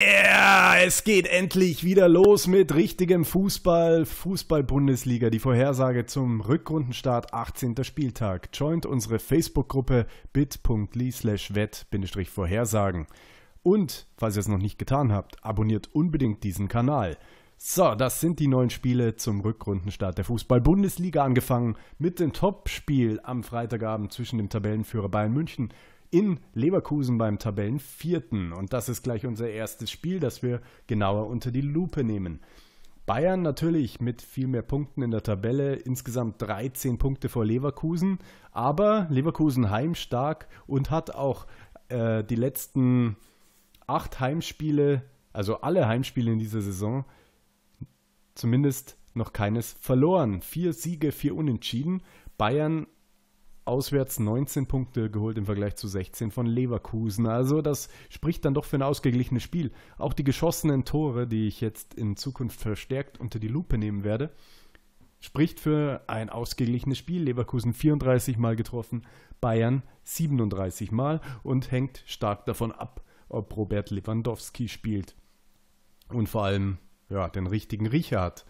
Ja, es geht endlich wieder los mit richtigem Fußball. Fußball-Bundesliga, die Vorhersage zum Rückrundenstart 18. Spieltag. Joint unsere Facebook-Gruppe bit.ly slash wett-vorhersagen. Und, falls ihr es noch nicht getan habt, abonniert unbedingt diesen Kanal. So, das sind die neuen Spiele zum Rückrundenstart der Fußball-Bundesliga angefangen mit dem Topspiel am Freitagabend zwischen dem Tabellenführer Bayern München in Leverkusen beim Tabellenvierten. Und das ist gleich unser erstes Spiel, das wir genauer unter die Lupe nehmen. Bayern natürlich mit viel mehr Punkten in der Tabelle, insgesamt 13 Punkte vor Leverkusen, aber Leverkusen heimstark und hat auch äh, die letzten acht Heimspiele, also alle Heimspiele in dieser Saison, zumindest noch keines verloren. Vier Siege, vier Unentschieden. Bayern auswärts 19 Punkte geholt im Vergleich zu 16 von Leverkusen. Also das spricht dann doch für ein ausgeglichenes Spiel. Auch die geschossenen Tore, die ich jetzt in Zukunft verstärkt unter die Lupe nehmen werde, spricht für ein ausgeglichenes Spiel. Leverkusen 34 Mal getroffen, Bayern 37 Mal und hängt stark davon ab, ob Robert Lewandowski spielt. Und vor allem, ja, den richtigen Riecher hat.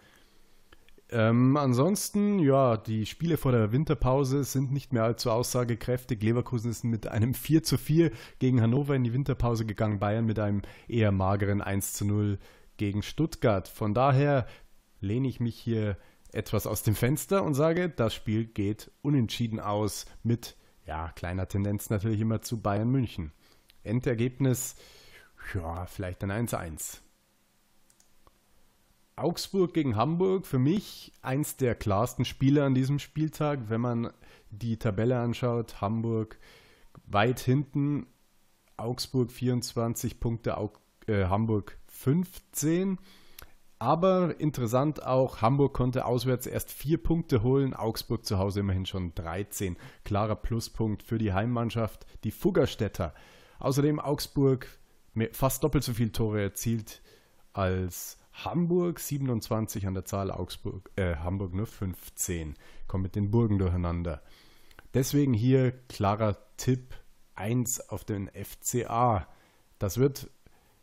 Ähm, ansonsten, ja, die Spiele vor der Winterpause sind nicht mehr allzu aussagekräftig. Leverkusen ist mit einem 4 zu 4 gegen Hannover in die Winterpause gegangen, Bayern mit einem eher mageren 1 zu 0 gegen Stuttgart. Von daher lehne ich mich hier etwas aus dem Fenster und sage, das Spiel geht unentschieden aus mit, ja, kleiner Tendenz natürlich immer zu Bayern München. Endergebnis, ja, vielleicht ein 1-1. Augsburg gegen Hamburg für mich eins der klarsten Spiele an diesem Spieltag, wenn man die Tabelle anschaut. Hamburg weit hinten, Augsburg 24 Punkte, äh, Hamburg 15. Aber interessant auch, Hamburg konnte auswärts erst vier Punkte holen, Augsburg zu Hause immerhin schon 13. Klarer Pluspunkt für die Heimmannschaft, die Fuggerstädter. Außerdem Augsburg fast doppelt so viele Tore erzielt als Hamburg 27 an der Zahl, Augsburg, äh, Hamburg nur 15. Kommt mit den Burgen durcheinander. Deswegen hier klarer Tipp 1 auf den FCA. Das wird,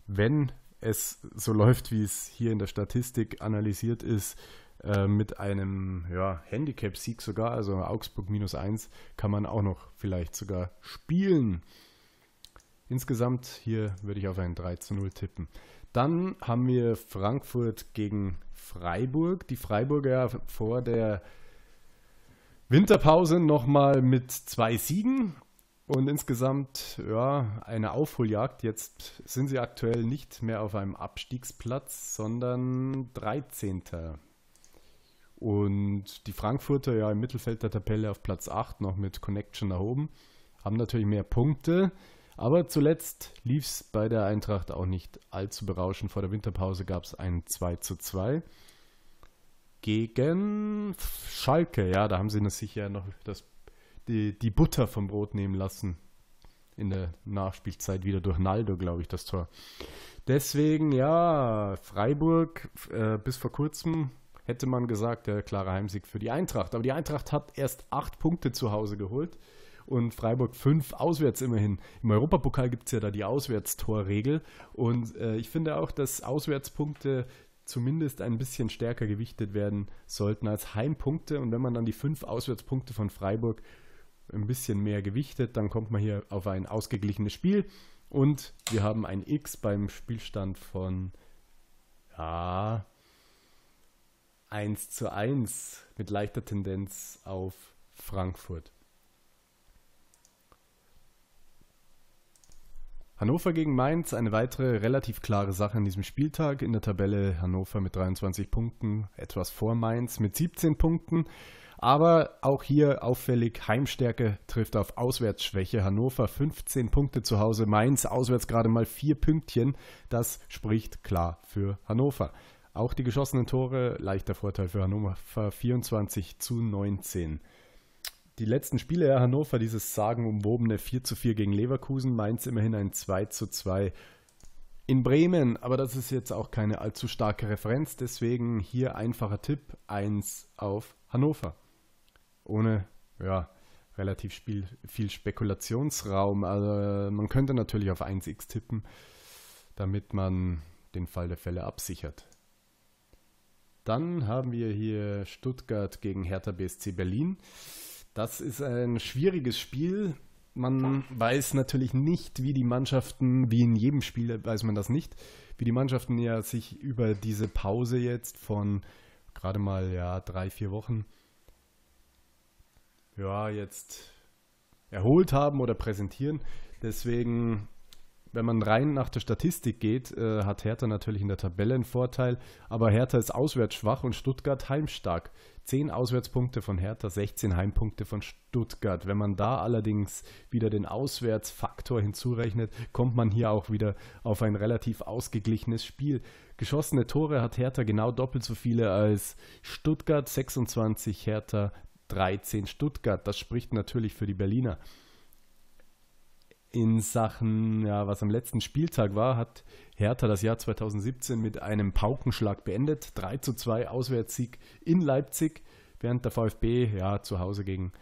wenn es so läuft, wie es hier in der Statistik analysiert ist, äh, mit einem ja, Handicap-Sieg sogar, also Augsburg minus 1, kann man auch noch vielleicht sogar spielen. Insgesamt hier würde ich auf einen 3 zu 0 tippen. Dann haben wir Frankfurt gegen Freiburg. Die Freiburger vor der Winterpause nochmal mit zwei Siegen und insgesamt ja, eine Aufholjagd. Jetzt sind sie aktuell nicht mehr auf einem Abstiegsplatz, sondern 13. Und die Frankfurter ja im Mittelfeld der Tabelle auf Platz 8 noch mit Connection erhoben, haben natürlich mehr Punkte. Aber zuletzt lief es bei der Eintracht auch nicht allzu berauschend. Vor der Winterpause gab es ein 2 zu 2 gegen Schalke. Ja, da haben sie das sicher noch das, die, die Butter vom Brot nehmen lassen. In der Nachspielzeit wieder durch Naldo, glaube ich, das Tor. Deswegen, ja, Freiburg äh, bis vor kurzem hätte man gesagt, der klare Heimsieg für die Eintracht. Aber die Eintracht hat erst acht Punkte zu Hause geholt und Freiburg 5 auswärts immerhin. Im Europapokal gibt es ja da die Auswärtstorregel und äh, ich finde auch, dass Auswärtspunkte zumindest ein bisschen stärker gewichtet werden sollten als Heimpunkte und wenn man dann die fünf Auswärtspunkte von Freiburg ein bisschen mehr gewichtet, dann kommt man hier auf ein ausgeglichenes Spiel und wir haben ein X beim Spielstand von ja 1 zu 1 mit leichter Tendenz auf Frankfurt. Hannover gegen Mainz, eine weitere relativ klare Sache an diesem Spieltag. In der Tabelle Hannover mit 23 Punkten, etwas vor Mainz mit 17 Punkten. Aber auch hier auffällig, Heimstärke trifft auf Auswärtsschwäche. Hannover 15 Punkte zu Hause, Mainz auswärts gerade mal 4 Pünktchen. Das spricht klar für Hannover. Auch die geschossenen Tore, leichter Vorteil für Hannover 24 zu 19. Die letzten Spiele ja, Hannover, dieses sagenumwobene 4 zu 4 gegen Leverkusen, Mainz immerhin ein 2 zu 2 in Bremen, aber das ist jetzt auch keine allzu starke Referenz, deswegen hier einfacher Tipp 1 auf Hannover. Ohne, ja, relativ Spiel, viel Spekulationsraum. Also man könnte natürlich auf 1x tippen, damit man den Fall der Fälle absichert. Dann haben wir hier Stuttgart gegen Hertha BSC Berlin. Das ist ein schwieriges Spiel. Man weiß natürlich nicht, wie die Mannschaften, wie in jedem Spiel weiß man das nicht, wie die Mannschaften ja sich über diese Pause jetzt von gerade mal ja drei, vier Wochen ja jetzt erholt haben oder präsentieren. Deswegen wenn man rein nach der Statistik geht, äh, hat Hertha natürlich in der Tabelle einen Vorteil, aber Hertha ist auswärts schwach und Stuttgart heimstark. Zehn Auswärtspunkte von Hertha, 16 Heimpunkte von Stuttgart. Wenn man da allerdings wieder den Auswärtsfaktor hinzurechnet, kommt man hier auch wieder auf ein relativ ausgeglichenes Spiel. Geschossene Tore hat Hertha genau doppelt so viele als Stuttgart, 26 Hertha, 13 Stuttgart. Das spricht natürlich für die Berliner in Sachen, ja, was am letzten Spieltag war, hat Hertha das Jahr 2017 mit einem Paukenschlag beendet. 3 zu 2 Auswärtssieg in Leipzig, während der VfB ja zu Hause gegen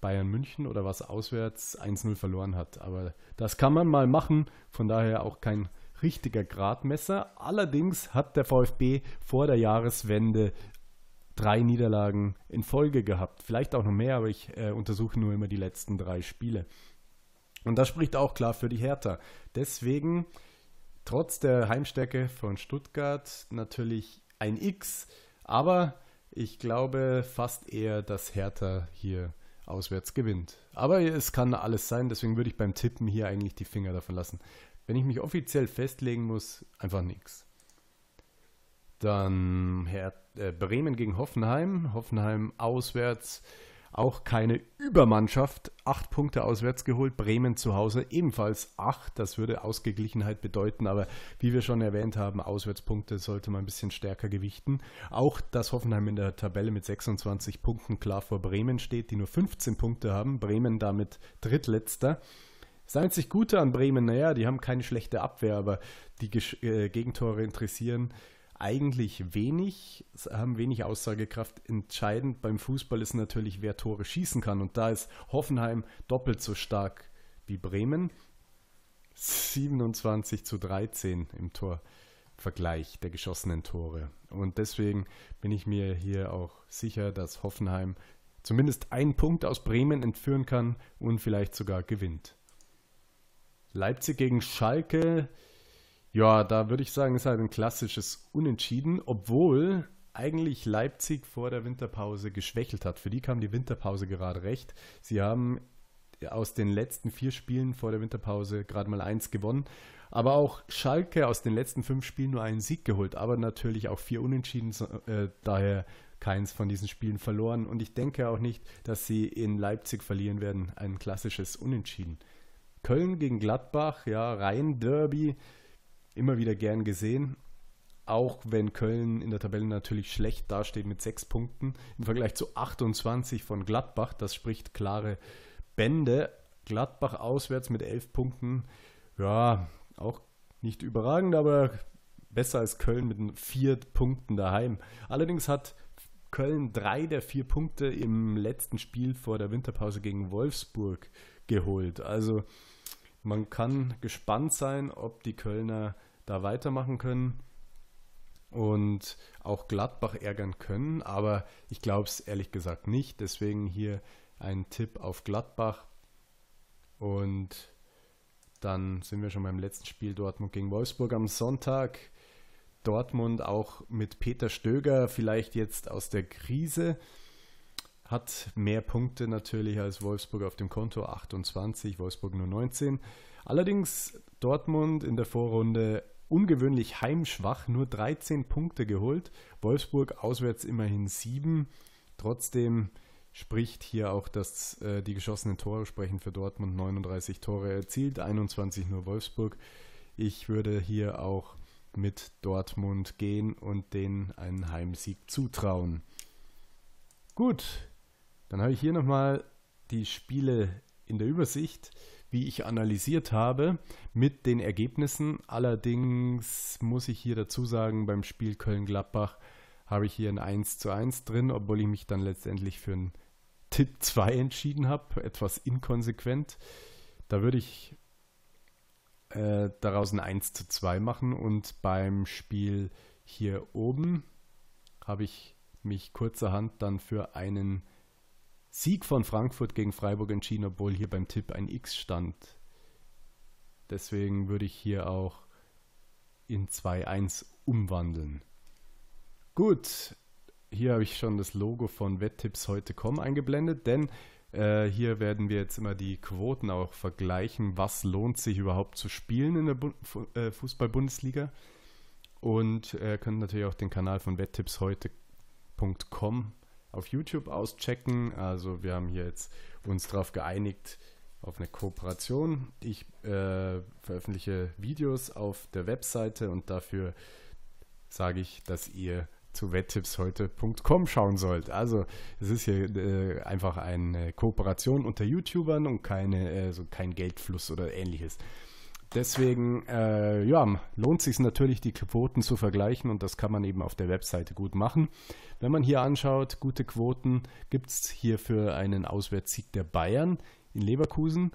Bayern München oder was auswärts 1-0 verloren hat. Aber das kann man mal machen, von daher auch kein richtiger Gradmesser. Allerdings hat der VfB vor der Jahreswende drei Niederlagen in Folge gehabt. Vielleicht auch noch mehr, aber ich äh, untersuche nur immer die letzten drei Spiele. Und das spricht auch klar für die Hertha. Deswegen, trotz der Heimstärke von Stuttgart, natürlich ein X. Aber ich glaube fast eher, dass Hertha hier auswärts gewinnt. Aber es kann alles sein, deswegen würde ich beim Tippen hier eigentlich die Finger davon lassen. Wenn ich mich offiziell festlegen muss, einfach nichts. Dann Her äh, Bremen gegen Hoffenheim. Hoffenheim auswärts. Auch keine Übermannschaft. Acht Punkte auswärts geholt. Bremen zu Hause ebenfalls acht. Das würde Ausgeglichenheit bedeuten. Aber wie wir schon erwähnt haben, Auswärtspunkte sollte man ein bisschen stärker gewichten. Auch dass Hoffenheim in der Tabelle mit 26 Punkten klar vor Bremen steht, die nur 15 Punkte haben. Bremen damit drittletzter. Das einzig Gute an Bremen, naja, die haben keine schlechte Abwehr, aber die Gesch äh, Gegentore interessieren eigentlich wenig, haben wenig Aussagekraft. Entscheidend beim Fußball ist natürlich, wer Tore schießen kann. Und da ist Hoffenheim doppelt so stark wie Bremen. 27 zu 13 im Torvergleich der geschossenen Tore. Und deswegen bin ich mir hier auch sicher, dass Hoffenheim zumindest einen Punkt aus Bremen entführen kann und vielleicht sogar gewinnt. Leipzig gegen Schalke ja, da würde ich sagen, ist halt ein klassisches Unentschieden, obwohl eigentlich Leipzig vor der Winterpause geschwächelt hat. Für die kam die Winterpause gerade recht. Sie haben aus den letzten vier Spielen vor der Winterpause gerade mal eins gewonnen. Aber auch Schalke aus den letzten fünf Spielen nur einen Sieg geholt, aber natürlich auch vier Unentschieden, äh, daher keins von diesen Spielen verloren. Und ich denke auch nicht, dass sie in Leipzig verlieren werden. Ein klassisches Unentschieden. Köln gegen Gladbach, ja, Rhein-Derby immer wieder gern gesehen. Auch wenn Köln in der Tabelle natürlich schlecht dasteht mit sechs Punkten im Vergleich zu 28 von Gladbach, das spricht klare Bände. Gladbach auswärts mit elf Punkten, ja, auch nicht überragend, aber besser als Köln mit vier Punkten daheim. Allerdings hat Köln drei der vier Punkte im letzten Spiel vor der Winterpause gegen Wolfsburg geholt. Also man kann gespannt sein, ob die Kölner da weitermachen können und auch Gladbach ärgern können, aber ich glaube es ehrlich gesagt nicht. Deswegen hier ein Tipp auf Gladbach und dann sind wir schon beim letzten Spiel Dortmund gegen Wolfsburg am Sonntag. Dortmund auch mit Peter Stöger vielleicht jetzt aus der Krise hat mehr Punkte natürlich als Wolfsburg auf dem Konto, 28, Wolfsburg nur 19. Allerdings Dortmund in der Vorrunde ungewöhnlich heimschwach, nur 13 Punkte geholt, Wolfsburg auswärts immerhin 7. Trotzdem spricht hier auch, dass äh, die geschossenen Tore sprechen für Dortmund 39 Tore erzielt, 21 nur Wolfsburg. Ich würde hier auch mit Dortmund gehen und denen einen Heimsieg zutrauen. Gut, dann habe ich hier nochmal die Spiele in der Übersicht, wie ich analysiert habe, mit den Ergebnissen. Allerdings muss ich hier dazu sagen, beim Spiel Köln-Gladbach habe ich hier ein 1 zu 1 drin, obwohl ich mich dann letztendlich für einen Tipp 2 entschieden habe, etwas inkonsequent. Da würde ich äh, daraus ein 1 zu 2 machen und beim Spiel hier oben habe ich mich kurzerhand dann für einen Sieg von Frankfurt gegen Freiburg entschieden, obwohl hier beim Tipp ein X stand. Deswegen würde ich hier auch in 2-1 umwandeln. Gut, hier habe ich schon das Logo von Wetttipps heute.com eingeblendet, denn äh, hier werden wir jetzt immer die Quoten auch vergleichen. Was lohnt sich überhaupt zu spielen in der Bu äh, Fußball-Bundesliga? Und äh, könnt natürlich auch den Kanal von wetttipps heute.com auf YouTube auschecken. Also wir haben hier jetzt uns darauf geeinigt, auf eine Kooperation. Ich äh, veröffentliche Videos auf der Webseite und dafür sage ich, dass ihr zu wettippsheute.com schauen sollt. Also es ist hier äh, einfach eine Kooperation unter YouTubern und keine, äh, so kein Geldfluss oder ähnliches. Deswegen äh, ja, lohnt sich natürlich, die Quoten zu vergleichen und das kann man eben auf der Webseite gut machen. Wenn man hier anschaut, gute Quoten gibt es hier für einen Auswärtssieg der Bayern in Leverkusen.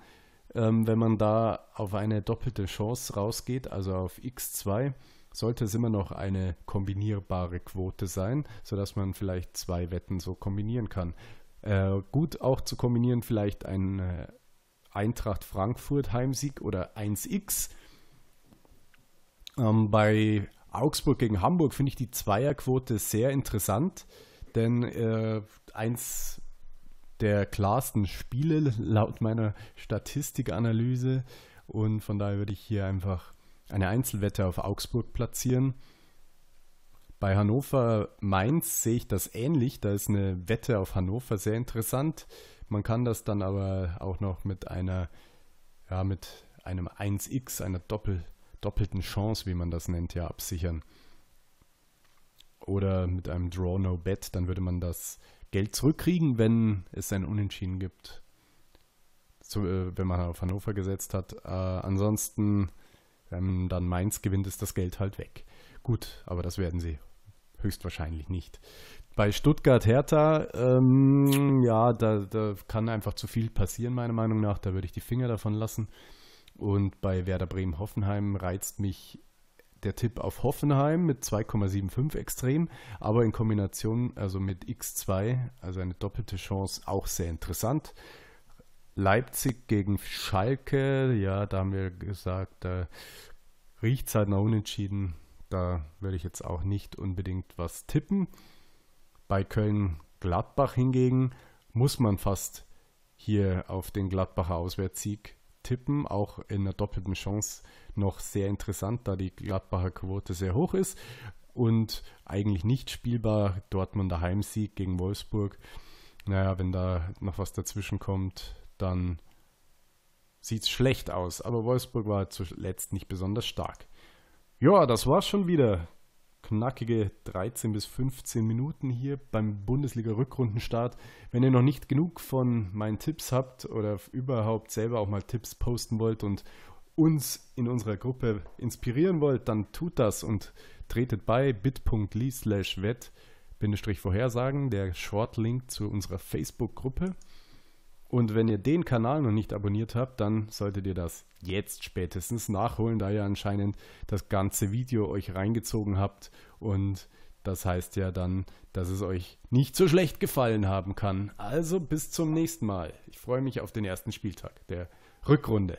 Ähm, wenn man da auf eine doppelte Chance rausgeht, also auf x2, sollte es immer noch eine kombinierbare Quote sein, sodass man vielleicht zwei Wetten so kombinieren kann. Äh, gut auch zu kombinieren vielleicht ein äh, Eintracht Frankfurt Heimsieg oder 1x. Ähm, bei Augsburg gegen Hamburg finde ich die Zweierquote sehr interessant, denn äh, eins der klarsten Spiele laut meiner Statistikanalyse und von daher würde ich hier einfach eine Einzelwette auf Augsburg platzieren. Bei Hannover Mainz sehe ich das ähnlich, da ist eine Wette auf Hannover sehr interessant. Man kann das dann aber auch noch mit einer, ja, mit einem 1x, einer Doppel, doppelten Chance, wie man das nennt, ja, absichern. Oder mit einem Draw No Bet, dann würde man das Geld zurückkriegen, wenn es ein Unentschieden gibt. So, äh, wenn man auf Hannover gesetzt hat. Äh, ansonsten, wenn dann Mainz gewinnt, ist das Geld halt weg. Gut, aber das werden sie höchstwahrscheinlich nicht bei Stuttgart-Hertha, ähm, ja, da, da, kann einfach zu viel passieren, meiner Meinung nach. Da würde ich die Finger davon lassen. Und bei Werder Bremen-Hoffenheim reizt mich der Tipp auf Hoffenheim mit 2,75 extrem, aber in Kombination also mit X2, also eine doppelte Chance, auch sehr interessant. Leipzig gegen Schalke, ja, da haben wir gesagt, da riecht es halt noch Unentschieden. Da werde ich jetzt auch nicht unbedingt was tippen. Bei Köln-Gladbach hingegen muss man fast hier auf den Gladbacher Auswärtssieg tippen, auch in einer doppelten Chance noch sehr interessant, da die Gladbacher Quote sehr hoch ist und eigentlich nicht spielbar Dortmunder Heimsieg gegen Wolfsburg. Naja, wenn da noch was dazwischen kommt, dann sieht es schlecht aus. Aber Wolfsburg war zuletzt nicht besonders stark. Ja, das war's schon wieder knackige 13 bis 15 Minuten hier beim Bundesliga-Rückrundenstart. Wenn ihr noch nicht genug von meinen Tipps habt oder überhaupt selber auch mal Tipps posten wollt und uns in unserer Gruppe inspirieren wollt, dann tut das und tretet bei bit.ly slash wett-vorhersagen, der Shortlink zu unserer Facebook-Gruppe. Und wenn ihr den Kanal noch nicht abonniert habt, dann solltet ihr das jetzt spätestens nachholen, da ihr anscheinend das ganze Video euch reingezogen habt. Und das heißt ja dann, dass es euch nicht so schlecht gefallen haben kann. Also bis zum nächsten Mal. Ich freue mich auf den ersten Spieltag der Rückrunde.